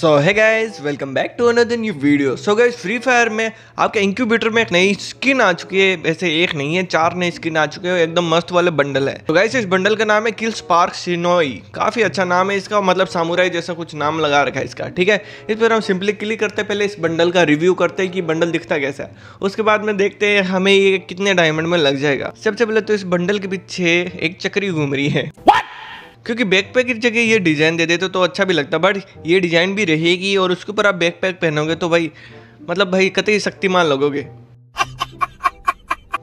सो है guys welcome back to another new video so guys free fire में आपके incubator में एक नई स्किन आ चुकी है वैसे एक नहीं है चार नई स्किन आ चुके हैं एकदम मस्त वाले बंडल है तो so गाइज इस बंडल का नाम है किल स्पार्क सिनोई काफी अच्छा नाम है इसका मतलब सामुराई जैसा कुछ नाम लगा रखा है इसका ठीक है इस पर हम सिंपली क्लिक करते पहले इस बंडल का रिव्यू करते हैं कि बंडल दिखता कैसा है उसके बाद में देखते हैं हमें ये कितने डायमंड में लग जाएगा सबसे पहले तो इस बंडल के पीछे एक चक्री घूम रही है What? क्योंकि बैकपैक की जगह ये डिज़ाइन दे देते तो अच्छा भी लगता बट ये डिज़ाइन भी रहेगी और उसके ऊपर आप बैकपैक पहनोगे तो भाई मतलब भाई कतई शक्तिमान लगोगे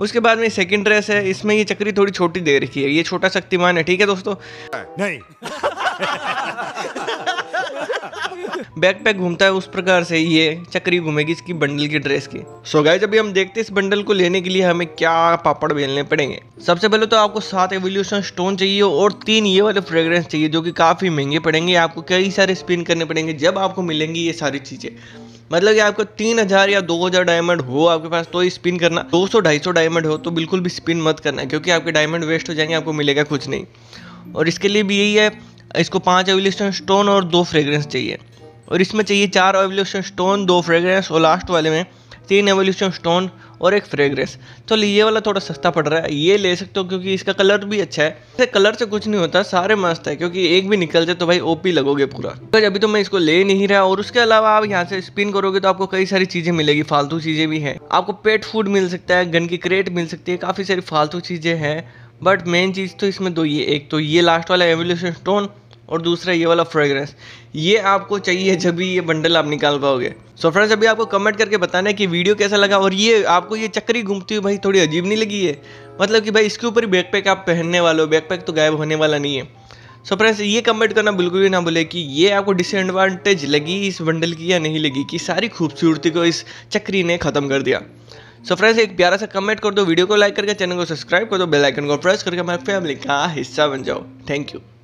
उसके बाद में सेकंड ड्रेस है इसमें ये चक्री थोड़ी छोटी दे रखी है ये छोटा शक्तिमान है ठीक है दोस्तों नहीं बैक पैक घूमता है उस प्रकार से ये चक्री घूमेगी इसकी बंडल की ड्रेस की सो गाइज अभी हम देखते हैं इस बंडल को लेने के लिए हमें क्या पापड़ बेलने पड़ेंगे सबसे पहले तो आपको सात एवोल्यूशन स्टोन चाहिए और तीन ये वाले फ्रेग्रेंस चाहिए जो कि काफ़ी महंगे पड़ेंगे आपको कई सारे स्पिन करने पड़ेंगे जब आपको मिलेंगी ये सारी चीज़ें मतलब कि आपको तीन हज़ार या दो हज़ार डायमंड हो आपके पास तो ही स्पिन करना दो सौ ढाई सौ डायमंड हो तो बिल्कुल भी स्पिन मत करना क्योंकि आपके डायमंड वेस्ट हो जाएंगे आपको मिलेगा कुछ नहीं और इसके लिए भी यही है इसको पांच एवोल्यूशन स्टोन और दो फ्रेग्रेंस चाहिए और इसमें चाहिए चार एवोल्यूशन स्टोन दो फ्रेगरेंस और लास्ट वाले में तीन एवोल्यूशन स्टोन और एक फ्रेगरेंस तो ये वाला थोड़ा सस्ता पड़ रहा है ये ले सकते हो क्योंकि इसका कलर भी अच्छा है इससे कलर से कुछ नहीं होता सारे मस्त है क्योंकि एक भी निकल जाए तो भाई ओपी लगोगे पूरा तो अभी तो मैं इसको ले नहीं रहा और उसके अलावा आप यहाँ से स्पिन करोगे तो आपको कई सारी चीज़ें मिलेगी फालतू चीज़ें भी है आपको पेट फूड मिल सकता है गन की क्रेट मिल सकती है काफ़ी सारी फालतू चीज़ें हैं बट मेन चीज़ तो इसमें दो ये एक तो ये लास्ट वाला एवोल्यूशन स्टोन और दूसरा ये वाला फ्रेगरेंस ये आपको चाहिए जब भी ये बंडल आप निकाल पाओगे सो फ्रेंड्स अभी आपको कमेंट करके बताना है कि वीडियो कैसा लगा और ये आपको ये चक्री घूमती हुई भाई थोड़ी अजीब नहीं लगी है मतलब कि भाई इसके ऊपर ही बैकपैक आप पहनने वाले हो बैकपैक तो गायब होने वाला नहीं है सो so फ्रेंड्स ये कमेंट करना बिल्कुल भी ना भूले कि ये आपको डिसएडवांटेज लगी इस बंडल की या नहीं लगी कि सारी खूबसूरती को इस चक्री ने ख़त्म कर दिया सो so फ्रेंड्स एक प्यारा सा कमेंट कर दो वीडियो को लाइक करके चैनल को सब्सक्राइब कर दो बेल आइकन को प्रेस करके हमारे फैमिली का हिस्सा बन जाओ थैंक यू